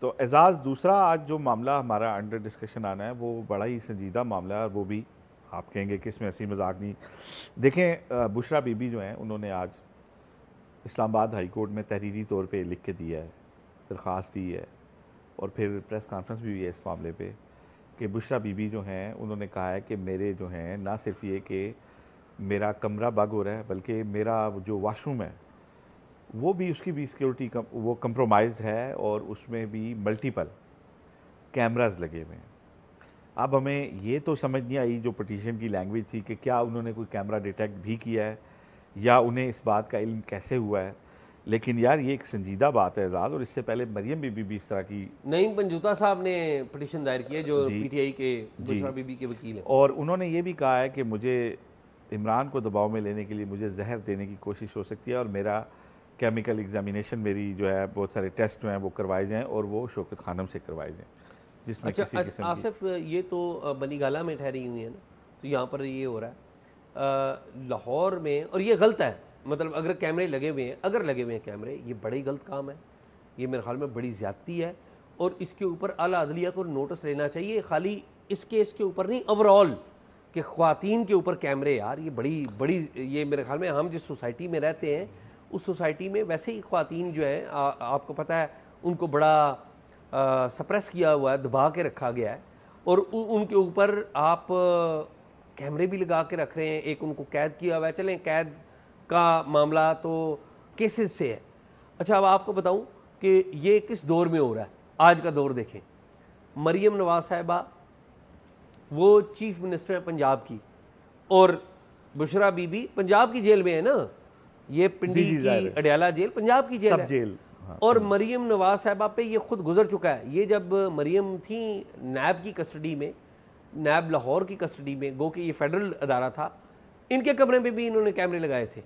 तो एजाज़ दूसरा आज जो मामला हमारा अंडर डिस्कशन आना है वो बड़ा ही संजीदा मामला है वो भी आप कहेंगे कि इसमें ऐसी मजाक नहीं देखें बुशरा बीबी जो हैं उन्होंने आज इस्लामाबाद हाई कोर्ट में तहरीरी तौर पे लिख के दिया है दरख्वास्त दी है और फिर प्रेस कॉन्फ्रेंस भी हुई है इस मामले पे कि बुशरा बीबी जो हैं उन्होंने कहा है कि मेरे जो हैं ना सिर्फ ये कि मेरा कमरा बग हो रहा है बल्कि मेरा जो वाशरूम है वो भी उसकी भी सिक्योरिटी कम, वो कम्प्रोमाइज्ड है और उसमें भी मल्टीपल कैमराज लगे हुए हैं अब हमें ये तो समझ नहीं आई जो पटिशन की लैंग्वेज थी कि क्या उन्होंने कोई कैमरा डिटेक्ट भी किया है या उन्हें इस बात का इल्म कैसे हुआ है लेकिन यार ये एक संजीदा बात है आज़ाद और इससे पहले मरियम बीबी भी इस तरह की नईम पंजूता साहब ने पटिशन दायर किया जो पीटीआई के बुशरा बीबी के वकील हैं और उन्होंने ये भी कहा है कि मुझे इमरान को दबाव में लेने के लिए मुझे जहर देने की कोशिश हो सकती है और मेरा केमिकल एग्जामिनेशन मेरी जो है बहुत सारे टेस्ट जो हैं वो करवाए जाएँ और वो शोकत खानम से करवाए जाएँ जिसमें अच्छा, किसी अच्छा, आसिफ ये तो बनीगाला में ठहरी हुई है ना तो यहाँ पर ये हो रहा है लाहौर में और ये गलत है मतलब अगर कैमरे लगे हुए हैं अगर लगे हुए हैं कैमरे ये बड़े गलत काम है ये मेरे ख्याल में बड़ी ज़्यादती है और इसके ऊपर अला अदलिया को नोटिस लेना चाहिए खाली इस केस के ऊपर नहीं ओवरऑल कि खातिन के ऊपर कैमरे यार ये बड़ी बड़ी ये मेरे ख्याल में हम जिस सोसाइटी में रहते हैं उस सोसाइटी में वैसे ही खातन जो हैं आपको पता है उनको बड़ा सप्रेस किया हुआ है दबा के रखा गया है और उ, उनके ऊपर आप कैमरे भी लगा के रख रहे हैं एक उनको कैद किया हुआ है चलें कैद का मामला तो केसेस से है अच्छा अब आपको बताऊं कि ये किस दौर में हो रहा है आज का दौर देखें मरियम नवाज साहिबा वो चीफ मिनिस्टर है पंजाब की और बुशरा बीबी पंजाब की जेल में है ना ये पिंडी जी, जी, की अडयाला जेल पंजाब की जेल सब है। जेल हाँ, और मरियम नवाज साहबा पे ये खुद गुजर चुका है ये जब मरियम थी नैब की कस्टडी में नैब लाहौर की कस्टडी में गो कि ये फेडरल अदारा था इनके कमरे में भी इन्होंने कैमरे लगाए थे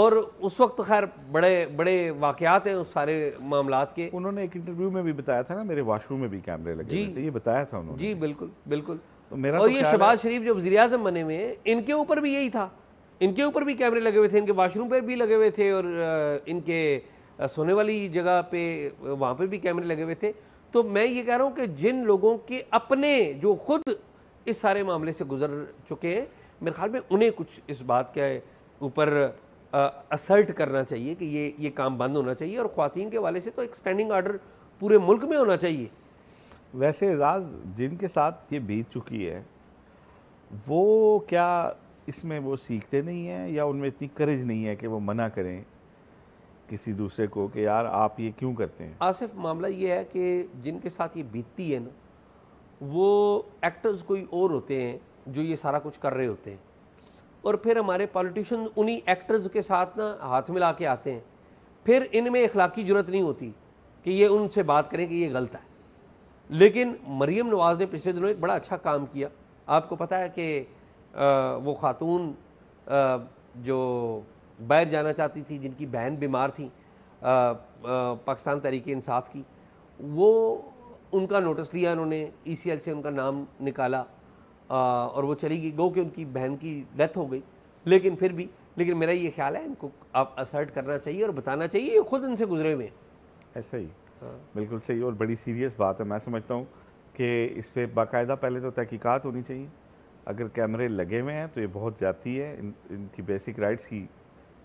और उस वक्त खैर बड़े बड़े वाकयात हैं उस सारे मामला के उन्होंने एक इंटरव्यू में भी बताया था ना मेरे वाशरूम में भी कैमरे लगे जी ये बताया था उन्होंने जी बिल्कुल बिल्कुल तो मेरा और तो ये शहबाज शरीफ जो वजी बने हुए हैं इनके ऊपर भी यही था इनके ऊपर भी कैमरे लगे हुए थे इनके वाशरूम पर भी लगे हुए थे और इनके सोने वाली जगह पे वहाँ पर भी कैमरे लगे हुए थे तो मैं ये कह रहा हूँ कि जिन लोगों के अपने जो खुद इस सारे मामले से गुजर चुके हैं मेरे ख्याल में उन्हें कुछ इस बात के ऊपर असर्ट करना चाहिए कि ये ये काम बंद होना चाहिए और ख़वान के वाले से तो एक स्टैंडिंग आर्डर पूरे मुल्क में होना चाहिए वैसे एजाज जिनके साथ ये बीत चुकी है वो क्या इसमें वो सीखते नहीं हैं या उनमें इतनी करेज नहीं है कि वो मना करें किसी दूसरे को कि यार आप ये क्यों करते हैं आसिफ मामला ये है कि जिनके साथ ये बीतती है ना वो एक्टर्स कोई और होते हैं जो ये सारा कुछ कर रहे होते हैं और फिर हमारे पॉलिटिशन उन्हीं एक्टर्स के साथ ना हाथ मिला के आते हैं फिर इनमें इखलाकी जरूरत नहीं होती कि ये उनसे बात करें कि ये गलत है लेकिन मरीम नवाज़ ने पिछले दिनों एक बड़ा अच्छा काम किया आपको पता है कि वो ख़ातून जो बैर जाना चाहती थी जिनकी बहन बीमार थी पाकिस्तान तरीके इंसाफ की वो उनका नोटिस लिया उन्होंने ई e से उनका नाम निकाला आ, और वो चली गई गो कि उनकी बहन की डेथ हो गई लेकिन फिर भी लेकिन मेरा ये ख्याल है इनको आप असर्ट करना चाहिए और बताना चाहिए ये खुद इनसे गुजरे हुए ऐसा ही हाँ। बिल्कुल सही और बड़ी सीरियस बात है मैं समझता हूँ कि इस पर बाकायदा पहले तो तहकीकात होनी चाहिए अगर कैमरे लगे हुए हैं तो ये बहुत जाती है इन इनकी बेसिक राइट्स की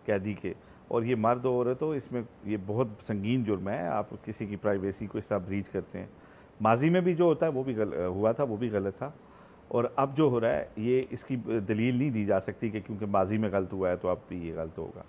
कैदी के और ये मर्द औरत तो इसमें ये बहुत संगीन जुर्म है आप किसी की प्राइवेसी को इस तरह ब्रीच करते हैं माजी में भी जो होता है वो भी गल, हुआ था वो भी गलत था और अब जो हो रहा है ये इसकी दलील नहीं दी जा सकती कि क्योंकि माजी में गलत हुआ है तो अब भी ये गलत होगा